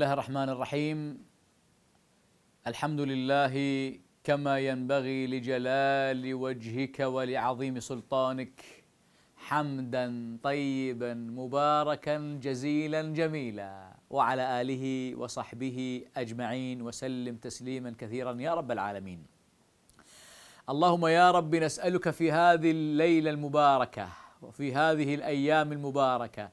الله الرحمن الرحيم الحمد لله كما ينبغي لجلال وجهك ولعظيم سلطانك حمدا طيبا مباركا جزيلا جميلا وعلى اله وصحبه اجمعين وسلم تسليما كثيرا يا رب العالمين اللهم يا رب نسالك في هذه الليله المباركه وفي هذه الايام المباركه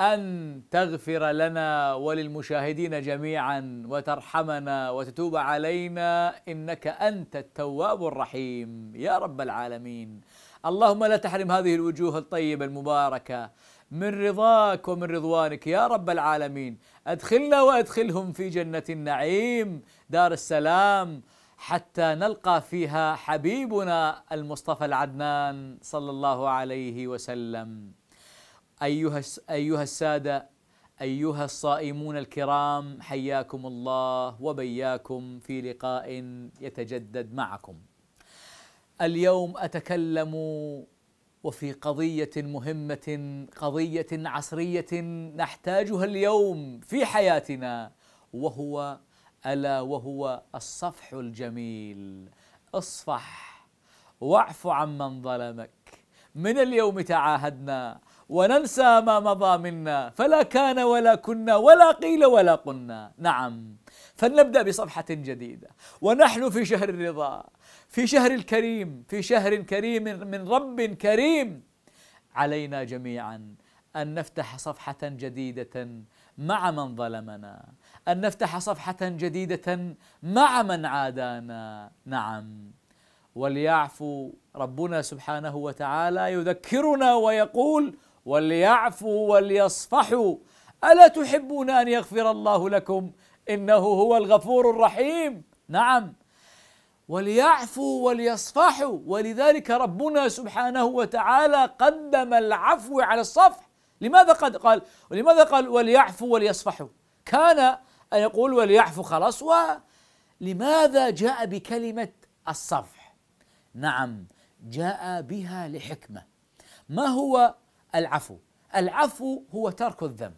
أن تغفر لنا وللمشاهدين جميعا وترحمنا وتتوب علينا إنك أنت التواب الرحيم يا رب العالمين اللهم لا تحرم هذه الوجوه الطيبة المباركة من رضاك ومن رضوانك يا رب العالمين أدخلنا وأدخلهم في جنة النعيم دار السلام حتى نلقى فيها حبيبنا المصطفى العدنان صلى الله عليه وسلم أيها أيها السادة أيها الصائمون الكرام حياكم الله وبياكم في لقاء يتجدد معكم. اليوم أتكلم وفي قضية مهمة قضية عصرية نحتاجها اليوم في حياتنا وهو ألا وهو الصفح الجميل اصفح واعف عمن ظلمك من اليوم تعاهدنا وننسى ما مضى منا فلا كان ولا كنا ولا قيل ولا قلنا نعم فلنبدأ بصفحة جديدة ونحن في شهر الرضا في شهر الكريم في شهر كريم من رب كريم علينا جميعا أن نفتح صفحة جديدة مع من ظلمنا أن نفتح صفحة جديدة مع من عادانا نعم وليعفو ربنا سبحانه وتعالى يذكرنا ويقول وليعفوا وليصفحوا الا تحبون ان يغفر الله لكم انه هو الغفور الرحيم نعم وليعفوا وليصفحوا ولذلك ربنا سبحانه وتعالى قدم العفو على الصفح لماذا قد قال ولماذا قال وليعفوا وليصفحوا كان أن يقول وليعفوا خلاص ولماذا جاء بكلمة الصفح نعم جاء بها لحكمة ما هو العفو العفو هو ترك الذنب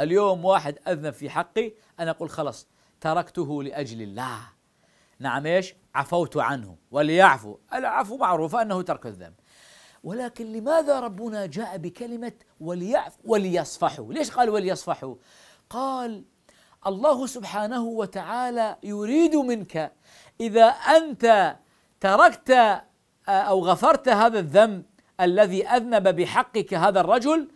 اليوم واحد أذنب في حقي أنا أقول خلاص تركته لأجل الله نعم إيش عفوت عنه وليعفو العفو معروف أنه ترك الذنب ولكن لماذا ربنا جاء بكلمة وليعفو وليصفحوا ليش قال وليصفحوا قال الله سبحانه وتعالى يريد منك إذا أنت تركت آه، أو غفرت هذا الذنب الذي اذنب بحقك هذا الرجل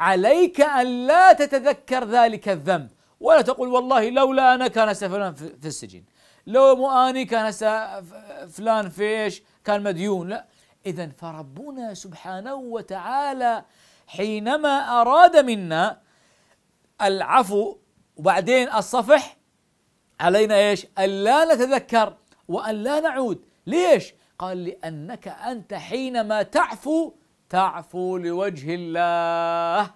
عليك ان لا تتذكر ذلك الذنب ولا تقول والله لولا انا كان فلان في السجن لو مو اني كان فلان فيش كان مديون لا اذا فربنا سبحانه وتعالى حينما اراد منا العفو وبعدين الصفح علينا ايش؟ ان لا نتذكر وان لا نعود ليش؟ قال لأنك أنت حينما تعفو تعفو لوجه الله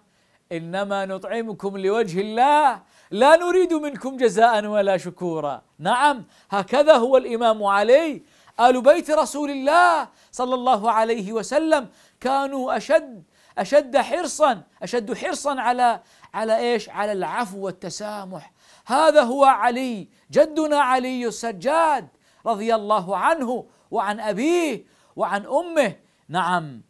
إنما نطعمكم لوجه الله لا نريد منكم جزاء ولا شكورا نعم هكذا هو الإمام علي آل بيت رسول الله صلى الله عليه وسلم كانوا أشد أشد حرصا أشد حرصا على على إيش على العفو والتسامح هذا هو علي جدنا علي السجاد رضي الله عنه وعن أبيه وعن أمه نعم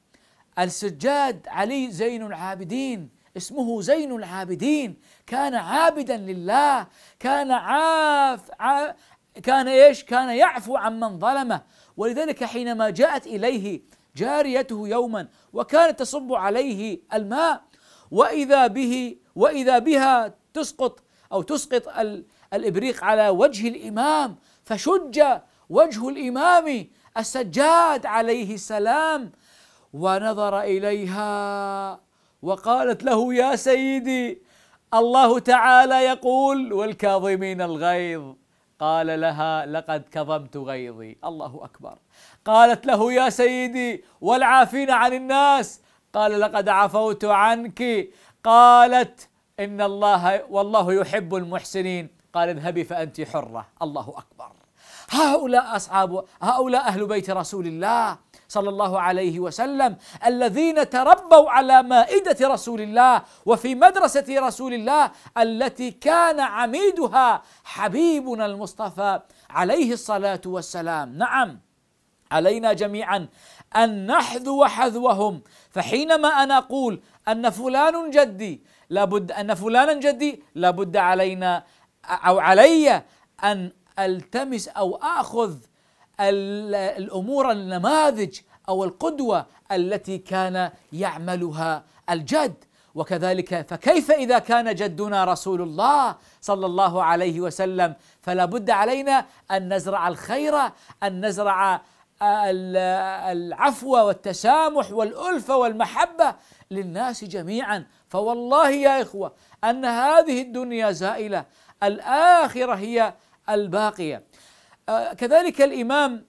السجاد علي زين العابدين اسمه زين العابدين كان عابدا لله كان عاف, عاف كان ايش؟ كان يعفو عمن ظلمه ولذلك حينما جاءت اليه جاريته يوما وكانت تصب عليه الماء واذا به واذا بها تسقط او تسقط الابريق على وجه الامام فشج وجه الإمام السجاد عليه السلام ونظر إليها وقالت له يا سيدي الله تعالى يقول والكاظمين الغيظ قال لها لقد كظمت غيظي الله أكبر قالت له يا سيدي والعافين عن الناس قال لقد عفوت عنك قالت إن الله والله يحب المحسنين قال اذهبي فأنت حرة الله أكبر هؤلاء أصحاب هؤلاء أهل بيت رسول الله صلى الله عليه وسلم الذين تربوا على مائدة رسول الله وفي مدرسة رسول الله التي كان عميدها حبيبنا المصطفى عليه الصلاة والسلام نعم علينا جميعا أن نحذو حذوهم فحينما أنا أقول أن فلان جدي لابد أن فلانا جدي لابد علينا أو علي أن التمس او اخذ الامور النماذج او القدوه التي كان يعملها الجد وكذلك فكيف اذا كان جدنا رسول الله صلى الله عليه وسلم فلا بد علينا ان نزرع الخير ان نزرع آه، العفو والتسامح والالفه والمحبه للناس جميعا فوالله يا اخوه ان هذه الدنيا زائله الاخره هي الباقية أه، كذلك الإمام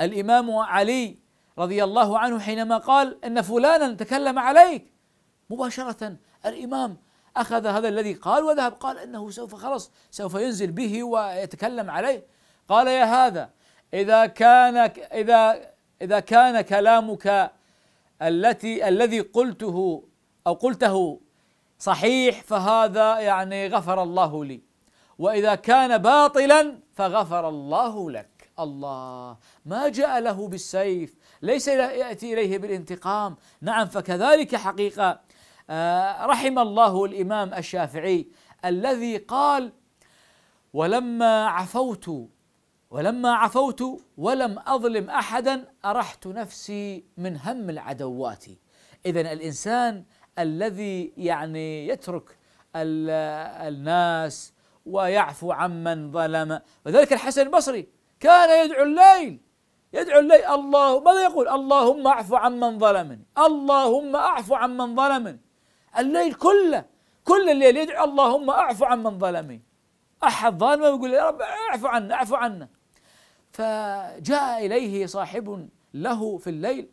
الإمام علي رضي الله عنه حينما قال إن فلانا تكلم عليك مباشرة الإمام أخذ هذا الذي قال وذهب قال إنه سوف خلص سوف ينزل به ويتكلم عليه قال يا هذا إذا كان إذا إذا كان كلامك التي الذي قلته أو قلته صحيح فهذا يعني غفر الله لي واذا كان باطلا فغفر الله لك الله ما جاء له بالسيف ليس ياتي اليه بالانتقام نعم فكذلك حقيقه آه، رحم الله الامام الشافعي الذي قال ولما عفوت ولما عفوت ولم اظلم احدا ارحت نفسي من هم العدوات اذا الانسان الذي يعني يترك الناس ويعفو عمن ظلم وذلك الحسن البصري كان يدعو الليل يدعو الليل الله ماذا يقول اللهم اعفو عمن ظلمني اللهم اعفو عمن ظلمني الليل كله كل الليل يدعو اللهم اعفو عمن ظلمني احد ظالمه يقول يا رب اعفو عنا اعفو عنا فجاء اليه صاحب له في الليل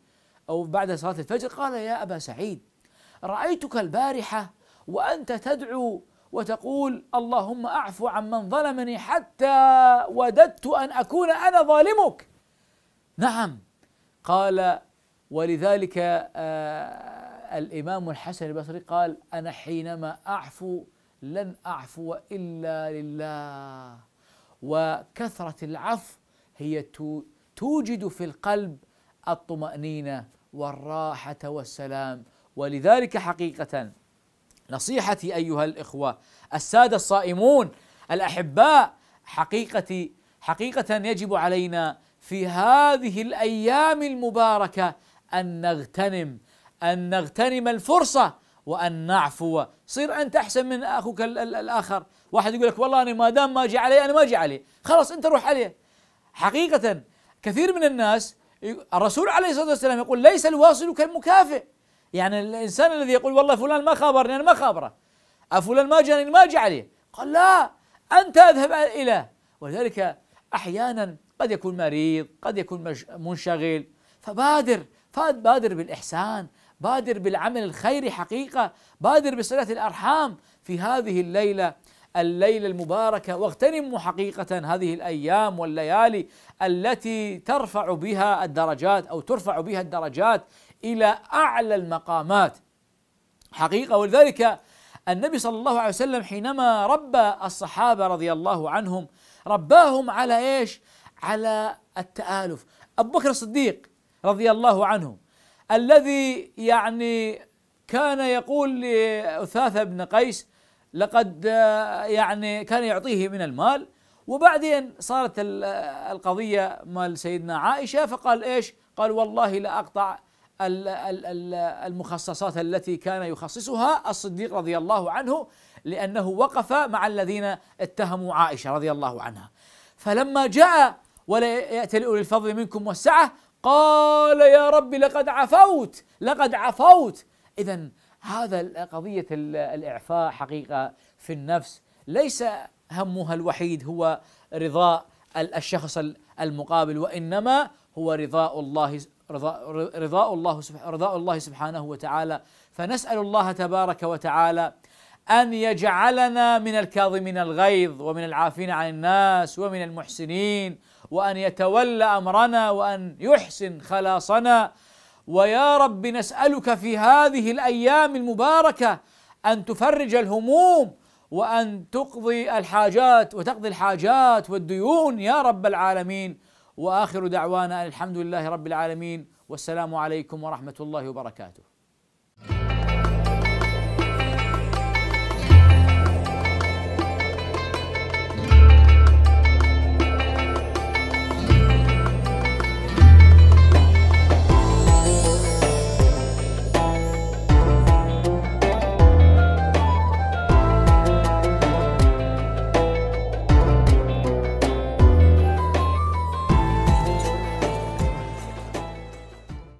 او بعد صلاه الفجر قال يا ابا سعيد رايتك البارحه وانت تدعو وتقول اللهم اعفو عمن ظلمني حتى وددت ان اكون انا ظالمك نعم قال ولذلك آه الامام الحسن البصري قال انا حينما اعفو لن اعفو الا لله وكثره العفو هي توجد في القلب الطمانينه والراحه والسلام ولذلك حقيقه نصيحتي ايها الاخوه الساده الصائمون الاحباء حقيقتي حقيقه يجب علينا في هذه الايام المباركه ان نغتنم ان نغتنم الفرصه وان نعفو صير انت احسن من اخوك الاخر واحد يقول لك والله انا ما دام ما اجي عليه انا ما اجي عليه خلاص انت روح عليه حقيقه كثير من الناس الرسول عليه الصلاه والسلام يقول ليس الواصل كالمكافئ يعني الإنسان الذي يقول والله فلان ما خابرني أنا ما خابره أفلان ما جاني ما جاء عليه قال لا أنت اذهب الى ولذلك أحيانا قد يكون مريض قد يكون منشغل فبادر بادر بالإحسان بادر بالعمل الخيري حقيقة بادر بصلة الأرحام في هذه الليلة الليلة المباركة واغتنموا حقيقة هذه الأيام والليالي التي ترفع بها الدرجات أو ترفع بها الدرجات إلى أعلى المقامات حقيقة ولذلك النبي صلى الله عليه وسلم حينما ربى الصحابة رضي الله عنهم رباهم على إيش على التآلف أبو بكر الصديق رضي الله عنه الذي يعني كان يقول لأثاثة بن قيس لقد يعني كان يعطيه من المال وبعدين صارت القضية مال سيدنا عائشة فقال إيش قال والله لأقطع المخصصات التي كان يخصصها الصديق رضي الله عنه لأنه وقف مع الذين اتهموا عائشة رضي الله عنها فلما جاء ولا يأتي لأولي الفضل منكم والسعة قال يا رب لقد عفوت لقد عفوت إذا هذا قضية الإعفاء حقيقة في النفس ليس همها الوحيد هو رضاء الشخص المقابل وإنما هو رضاء الله رضاء, الله رضاء الله سبحانه وتعالى فنسأل الله تبارك وتعالى أن يجعلنا من الكاظمين الغيظ ومن العافين عن الناس ومن المحسنين وأن يتولى أمرنا وأن يحسن خلاصنا ويا رب نسألك في هذه الأيام المباركة أن تفرج الهموم وأن تقضي الحاجات وتقضي الحاجات والديون يا رب العالمين واخر دعوانا الحمد لله رب العالمين والسلام عليكم ورحمه الله وبركاته